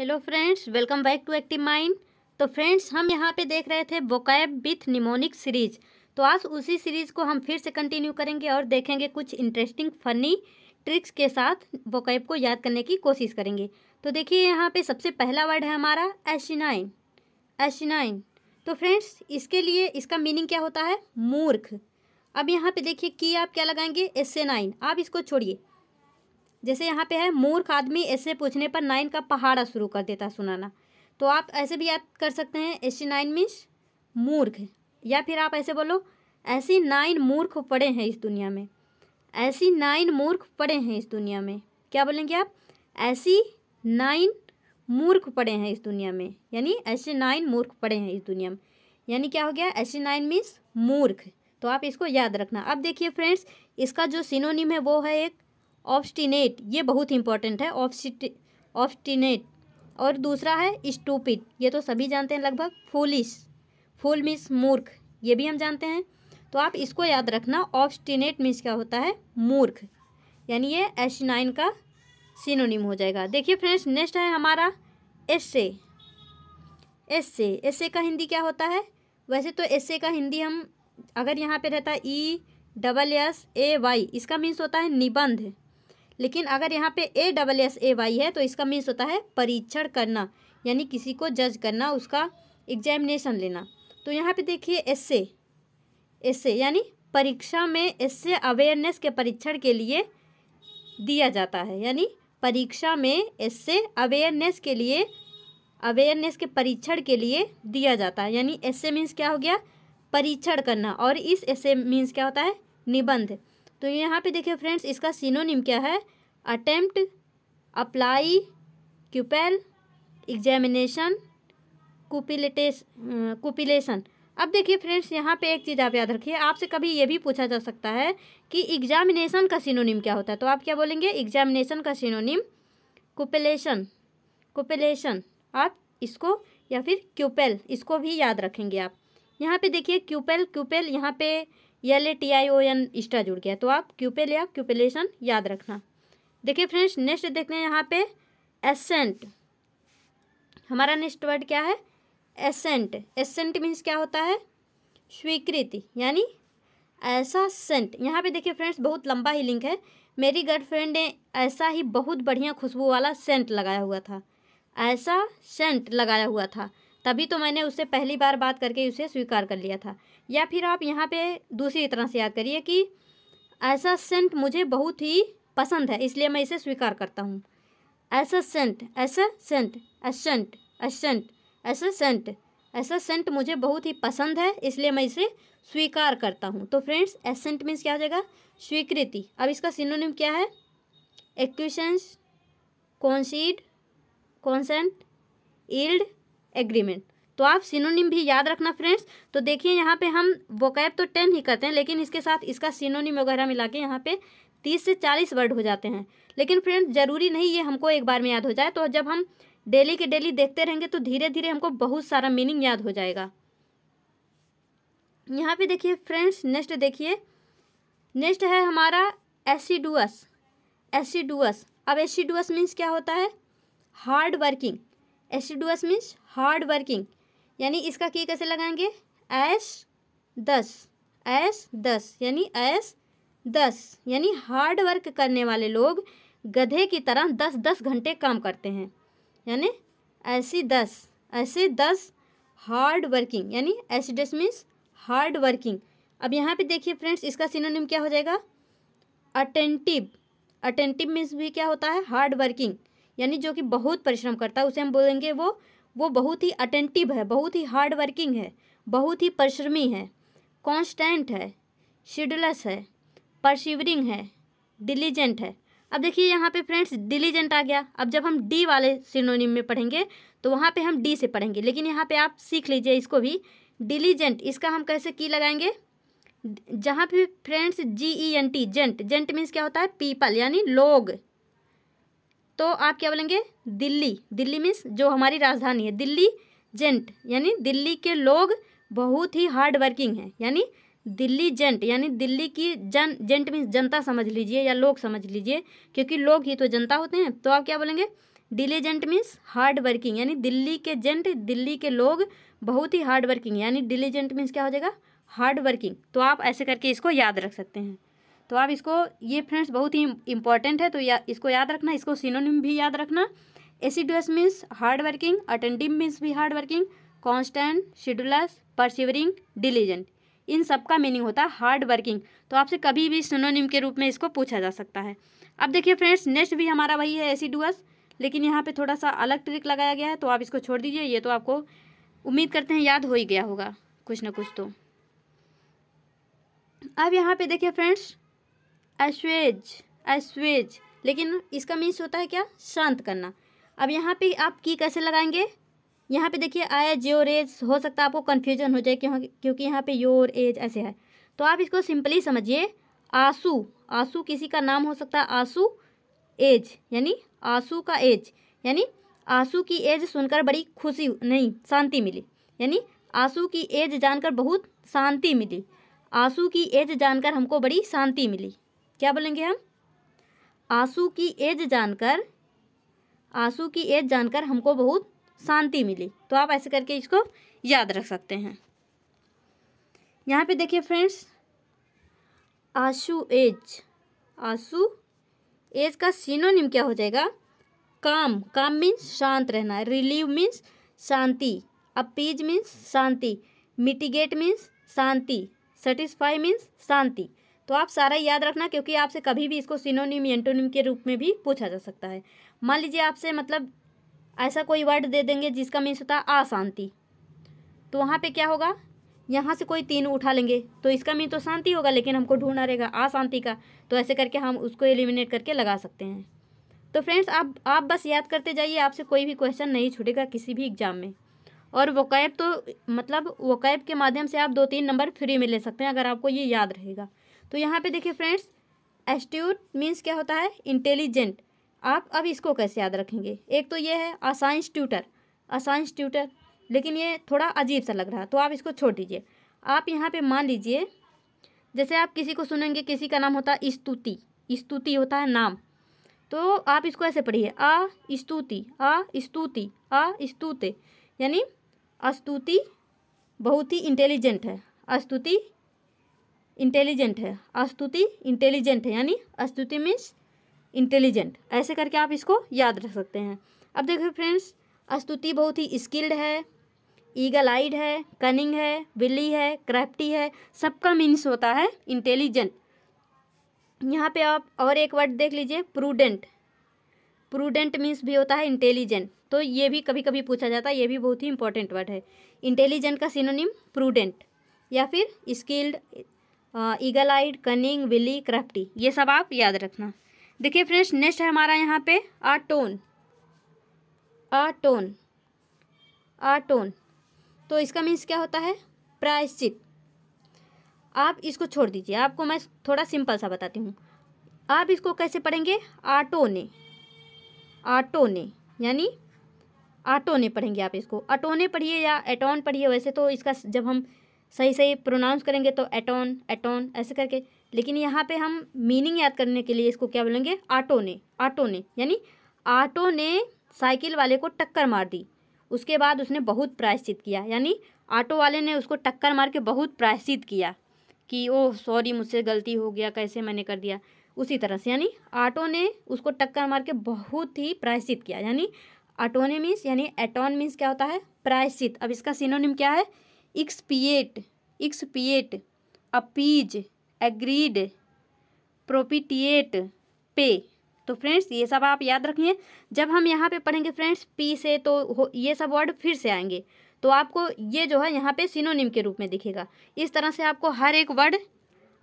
hello friends welcome back to active mind तो friends हम यहाँ पे देख रहे थे बोकैब विथ निमोनिक सीरीज तो आज उसी सीरीज को हम फिर से कंटिन्यू करेंगे और देखेंगे कुछ इंटरेस्टिंग फनी ट्रिक्स के साथ बोकैब को याद करने की कोशिश करेंगे तो देखिए यहाँ पे सबसे पहला वर्ड है हमारा एशिनाइन एशिनाइन तो फ्रेंड्स इसके लिए इसका मीनिंग क्या होता है मूर्ख अब यहाँ पे देखिए की आप क्या लगाएंगे एसेनाइन आप इसको छोड़िए जैसे यहाँ पे है मूर्ख आदमी ऐसे पूछने पर नाइन का पहाड़ा शुरू कर देता सुनाना तो आप ऐसे भी याद कर सकते हैं ऐसी नाइन मीन्स मूर्ख या फिर आप ऐसे बोलो ऐसी नाइन मूर्ख पड़े हैं इस दुनिया में ऐसी नाइन मूर्ख पड़े हैं इस दुनिया में क्या बोलेंगे आप ऐसी नाइन मूर्ख पड़े हैं इस दुनिया में यानी ऐसे नाइन मूर्ख पड़े हैं इस दुनिया में यानी क्या हो गया ऐसे नाइन मीन्स मूर्ख तो आप इसको याद रखना अब देखिए फ्रेंड्स इसका जो सिनोनिम है वो है एक ऑब्स्टिनेट ये बहुत इंपॉर्टेंट है ऑब्स्टिनेट और दूसरा है स्टूपिड ये तो सभी जानते हैं लगभग फूलिश फूल मीन्स मूर्ख ये भी हम जानते हैं तो आप इसको याद रखना ऑब्स्टिनेट मीन्स क्या होता है मूर्ख यानी ये एस नाइन का सिनोनिम हो जाएगा देखिए फ्रेंड्स नेक्स्ट है हमारा एस्से एस ए का हिंदी क्या होता है वैसे तो ए का हिंदी हम अगर यहाँ पे रहता E double S A Y इसका मीन्स होता है निबंध लेकिन अगर यहाँ पे A double S A Y है तो इसका मीन्स होता है परीक्षण करना यानी किसी को जज करना उसका एग्जामिनेशन लेना तो यहाँ पे देखिए एस एस्से यानी परीक्षा में एस्से अवेयरनेस के परीक्षण के लिए दिया जाता है यानी परीक्षा में एस्से अवेयरनेस के लिए अवेयरनेस के परीक्षण के लिए दिया जाता है यानी एस्से मीन्स क्या हो गया परीक्षण करना और इस एस्से मीन्स क्या होता है निबंध तो यहाँ पे देखिए फ्रेंड्स इसका सिनोनिम क्या है attempt apply cupel examination cupellates cupellation अब देखिए फ्रेंड्स यहाँ पे एक चीज़ आप याद रखिए आपसे कभी ये भी पूछा जा सकता है कि एग्जामिनेशन का सिनोनिम क्या होता है तो आप क्या बोलेंगे एग्जामिनेशन का सिनोनिम कुपेलेशन कुपेलेशन आप इसको या फिर क्यूपेल इसको भी याद रखेंगे आप यहाँ पे देखिए क्यूपेल क्यूपेल यहाँ पे L A T I O N इस्टा जुड़ गया तो आप क्यूपेल या क्यूपेलेशन याद रखना देखिए फ्रेंड्स नेक्स्ट देखते हैं यहाँ पे एसेंट हमारा नेक्स्ट वर्ड क्या है एसेंट एसेंट मीन्स क्या होता है स्वीकृति यानी ऐसा सेंट यहाँ पे देखिए फ्रेंड्स बहुत लंबा ही लिंक है मेरी गर्लफ्रेंड ने ऐसा ही बहुत बढ़िया खुशबू वाला सेंट लगाया हुआ था ऐसा सेंट लगाया हुआ था तभी तो मैंने उससे पहली बार बात करके उसे स्वीकार कर लिया था या फिर आप यहाँ पे दूसरी तरह से याद करिए कि ऐसा सेंट मुझे बहुत ही पसंद है इसलिए मैं इसे स्वीकार करता हूँ assent assent assent assent assent assent मुझे बहुत ही पसंद है इसलिए मैं इसे स्वीकार करता हूँ तो फ्रेंड्स एसेंट मीन्स क्या हो जाएगा स्वीकृति अब इसका सिनोनिम क्या है acquiescence concede consent yield agreement तो आप सिनोनिम भी याद रखना फ्रेंड्स तो देखिए यहाँ पे हम वोकैब तो टेन ही करते हैं लेकिन इसके साथ इसका सिनोनिम वगैरह मिला के यहाँ पे तीस से चालीस वर्ड हो जाते हैं लेकिन फ्रेंड्स ज़रूरी नहीं ये हमको एक बार में याद हो जाए तो जब हम डेली के डेली देखते रहेंगे तो धीरे धीरे हमको बहुत सारा मीनिंग याद हो जाएगा यहाँ पे देखिए फ्रेंड्स नेक्स्ट देखिए नेक्स्ट है हमारा एसीडुअस एसीडुअस अब एसीडुअस मीन्स क्या होता है hard working assiduous means hard working यानी इसका की कैसे लगाएंगे एस दस एस दस यानी एस दस यानी हार्ड वर्क करने वाले लोग गधे की तरह दस दस घंटे काम करते हैं यानी ऐसी assiduous assiduous hard working यानी एसिडस मीन्स हार्ड वर्किंग अब यहाँ पे देखिए फ्रेंड्स इसका सिनोनिम क्या हो जाएगा अटेंटिव अटेंटिव मीन्स भी क्या होता है हार्ड वर्किंग यानी जो कि बहुत परिश्रम करता है उसे हम बोलेंगे वो वो बहुत ही अटेंटिव है बहुत ही हार्ड वर्किंग है बहुत ही परिश्रमी है कॉन्स्टेंट है शिडलस है परसिवरिंग है डिलीजेंट है अब देखिए यहाँ पे फ्रेंड्स डिलीजेंट आ गया अब जब हम डी वाले सिनोनिम में पढ़ेंगे तो वहाँ पे हम डी से पढ़ेंगे लेकिन यहाँ पे आप सीख लीजिए इसको भी डिलीजेंट इसका हम कैसे की लगाएंगे जहाँ पे friends G E N T gent gent means क्या होता है पीपल यानी लोग तो आप क्या बोलेंगे दिल्ली दिल्ली मीन्स जो हमारी राजधानी है दिल्ली जेंट यानी दिल्ली के लोग बहुत ही हार्ड वर्किंग हैं यानी दिल्ली जेंट यानी दिल्ली की जन जेंट मीन्स जनता समझ लीजिए या लोग समझ लीजिए क्योंकि लोग ही तो जनता होते हैं तो आप क्या बोलेंगे diligent means hard working यानी दिल्ली के जेंट दिल्ली के लोग बहुत ही हार्ड वर्किंग यानी दिल्ली जेंट मीन्स क्या हो जाएगा हार्ड वर्किंग तो आप ऐसे करके इसको याद रख सकते हैं तो आप इसको ये फ्रेंड्स बहुत ही इंपॉर्टेंट है तो या इसको याद रखना इसको सिनोनिम भी याद रखना assiduous means hard working attentive means भी hard working constant sedulous persevering diligent इन सब का मीनिंग होता है हार्ड वर्किंग तो आपसे कभी भी सिनोनिम के रूप में इसको पूछा जा सकता है अब देखिए फ्रेंड्स नेक्स्ट भी हमारा वही है एसिडुअस लेकिन यहाँ पे थोड़ा सा अलग ट्रिक लगाया गया है तो आप इसको छोड़ दीजिए ये तो आपको उम्मीद करते हैं याद हो ही गया होगा कुछ ना कुछ तो अब यहाँ पे देखिए फ्रेंड्स अश्वेज अश्वेज लेकिन इसका मीन्स होता है क्या शांत करना अब यहाँ पे आप की कैसे लगाएंगे यहाँ पे देखिए आया जोर एज हो सकता है आपको कन्फ्यूजन हो जाए क्यों हाँ, क्योंकि यहाँ पे योर एज ऐसे है तो आप इसको सिंपली समझिए आंसू आंसू किसी का नाम हो सकता है आंसू एज यानी आंसू का एज यानी आंसू की एज सुनकर बड़ी खुशी नहीं शांति मिली यानी आंसू की एज जानकर बहुत शांति मिली आंसू की एज जानकर हमको बड़ी शांति मिली क्या बोलेंगे हम आंसू की एज जानकर आंसू की एज जानकर हमको बहुत शांति मिली तो आप ऐसे करके इसको याद रख सकते हैं यहाँ पे देखिए फ्रेंड्स आंसू एज आंसू एज का निम क्या हो जाएगा काम काम मीन्स शांत रहना रिलीव मीन्स शांति अपीज मीन्स शांति मिटिगेट मीन्स शांति सेटिस्फाई मीन्स शांति तो आप सारा याद रखना क्योंकि आपसे कभी भी इसको सिनोनिम एंटोनिम के रूप में भी पूछा जा सकता है मान लीजिए आपसे मतलब ऐसा कोई वर्ड दे देंगे जिसका मीन्स होता है अशांति तो वहाँ पे क्या होगा यहाँ से कोई तीन उठा लेंगे तो इसका मीन तो शांति होगा लेकिन हमको ढूंढना रहेगा अशांति का तो ऐसे करके हम उसको एलिमिनेट करके लगा सकते हैं तो फ्रेंड्स आप आप बस याद करते जाइए आपसे कोई भी क्वेश्चन नहीं छूटेगा किसी भी एग्जाम में और वक़ैब तो मतलब कैब के माध्यम से आप दो तीन नंबर फ्री में ले सकते हैं अगर आपको ये याद रहेगा तो यहाँ पे देखिए फ्रेंड्स एस्ट्यूट मीन्स क्या होता है इंटेलिजेंट आप अब इसको कैसे याद रखेंगे एक तो ये है असाइंस ट्यूटर असाइंस ट्यूटर लेकिन ये थोड़ा अजीब सा लग रहा है तो आप इसको छोड़ दीजिए आप यहाँ पर मान लीजिए जैसे आप किसी को सुनेंगे किसी का नाम होता है स्तुति स्तुति होता है नाम तो आप इसको ऐसे पढ़िए आ स्तुति आ स्तुति आ स्तुते यानी अस्तुति बहुत ही इंटेलिजेंट है अस्तुति इंटेलिजेंट है अस्तुति इंटेलिजेंट है यानी अस्तुति मीन्स इंटेलिजेंट ऐसे करके आप इसको याद रख सकते हैं अब देखो फ्रेंड्स अस्तुति बहुत ही स्किल्ड है ईगल आइड है कनिंग है विली है क्राफ्टी है सबका मीन्स होता है इंटेलिजेंट यहाँ पे आप और एक वर्ड देख लीजिए प्रूडेंट प्रूडेंट मीन्स भी होता है इंटेलिजेंट तो ये भी कभी कभी पूछा जाता है ये भी बहुत ही इंपॉर्टेंट वर्ड है इंटेलिजेंट का सिनोनिम प्रूडेंट या फिर skilled eagle eyed cunning wily crafty ये सब आप याद रखना देखिए फ्रेंड्स नेक्स्ट है हमारा यहाँ पे atone atone atone तो इसका मीन्स क्या होता है प्रायश्चित आप इसको छोड़ दीजिए आपको मैं थोड़ा सिंपल सा बताती हूँ आप इसको कैसे पढ़ेंगे आटो ने आटो ने यानी आटो ने पढ़ेंगे आप इसको अटोने पढ़िए या एटोन पढ़िए वैसे तो इसका जब हम सही सही प्रोनाउंस करेंगे तो एटोन एटोन ऐसे करके लेकिन यहाँ पे हम मीनिंग याद करने के लिए इसको क्या बोलेंगे आटो ने आटो ने यानी आटो ने साइकिल वाले को टक्कर मार दी उसके बाद उसने बहुत प्रायश्चित किया यानी आटो वाले ने उसको टक्कर मार के बहुत प्रायश्चित किया कि ओह सॉरी मुझसे गलती हो गया कैसे मैंने कर दिया उसी तरह से यानी आटो ने उसको टक्कर मार के बहुत ही प्रायश्चित किया यानी आटोने मीन्स यानी एटोन मीन्स क्या होता है प्रायश्चित अब इसका सिनोनिम क्या है expiate expiate appease agreed propitiate पे तो फ्रेंड्स ये सब आप याद रखिए जब हम यहाँ पे पढ़ेंगे फ्रेंड्स पी से तो ये सब वर्ड फिर से आएंगे तो आपको ये जो है यहाँ पे सिनोनिम के रूप में दिखेगा इस तरह से आपको हर एक वर्ड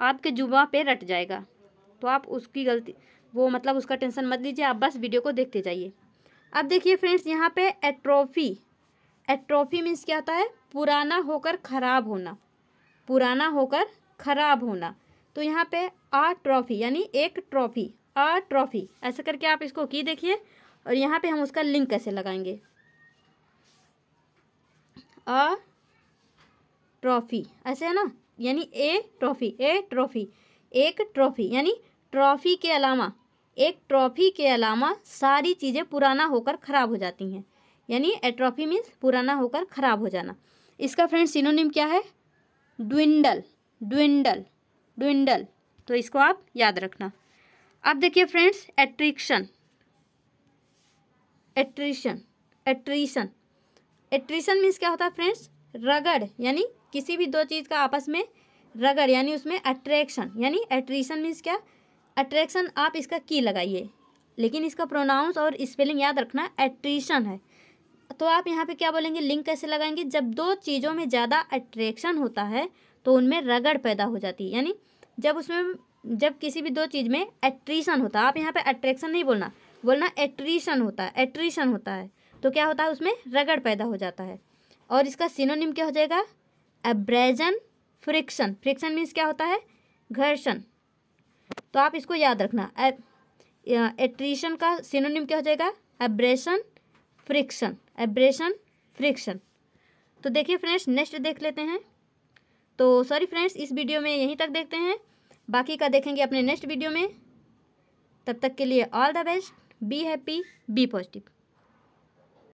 आपके जुबा पे रट जाएगा तो आप उसकी गलती वो मतलब उसका टेंशन मत लीजिए आप बस वीडियो को देखते जाइए अब देखिए फ्रेंड्स यहाँ पे एट्रोफी एट्रोफी मीन्स क्या आता है पुराना होकर खराब होना पुराना होकर खराब होना तो यहाँ पे आ ट्रॉफी यानी एक ट्रॉफी आ ट्रॉफी ऐसा करके आप इसको की देखिए और यहाँ पे हम उसका लिंक कैसे लगाएंगे आ ट्रॉफी ऐसे है ना यानी ए ट्रॉफी ए ट्रॉफी एक ट्रॉफी यानी ट्रॉफी के अलावा एक ट्रॉफी के अलावा सारी चीज़ें पुराना होकर ख़राब हो जाती हैं यानी एट्रॉफी मीन्स पुराना होकर खराब हो जाना इसका फ्रेंड सिनोनिम क्या है ड्विंडल ड्विंडल ड्विंडल तो इसको आप याद रखना अब देखिए friends attrition attrition attrition attrition means क्या होता है फ्रेंड्स रगड़ यानी किसी भी दो चीज़ का आपस में रगड़ यानी उसमें अट्रैक्शन यानी एट्रीशन मीन्स क्या अट्रैक्शन आप इसका की लगाइए लेकिन इसका प्रोनाउंस और स्पेलिंग याद रखना एट्रीशन है तो आप यहाँ पे क्या बोलेंगे लिंक कैसे लगाएंगे जब दो चीज़ों में ज़्यादा अट्रैक्शन होता है तो उनमें रगड़ पैदा हो जाती है यानी जब उसमें जब किसी भी दो चीज़ में एट्रीशन होता है आप यहाँ पे अट्रैक्शन नहीं बोलना बोलना एट्रीशन होता है एट्रीशन होता है तो क्या होता है उसमें रगड़ पैदा हो जाता है और इसका सिनोनिम क्या हो जाएगा एब्रेजन फ्रिक्शन फ्रिक्शन मीन्स क्या होता है घर्षण तो आप इसको याद रखना एट्रीशन का सिनोनिम क्या हो जाएगा एब्रेशन फ्रिक्शन एब्रेशन फ्रिक्शन तो देखिए फ्रेंड्स नेक्स्ट देख लेते हैं तो सॉरी फ्रेंड्स इस वीडियो में यहीं तक देखते हैं बाकी का देखेंगे अपने नेक्स्ट वीडियो में तब तक के लिए all the best be happy be positive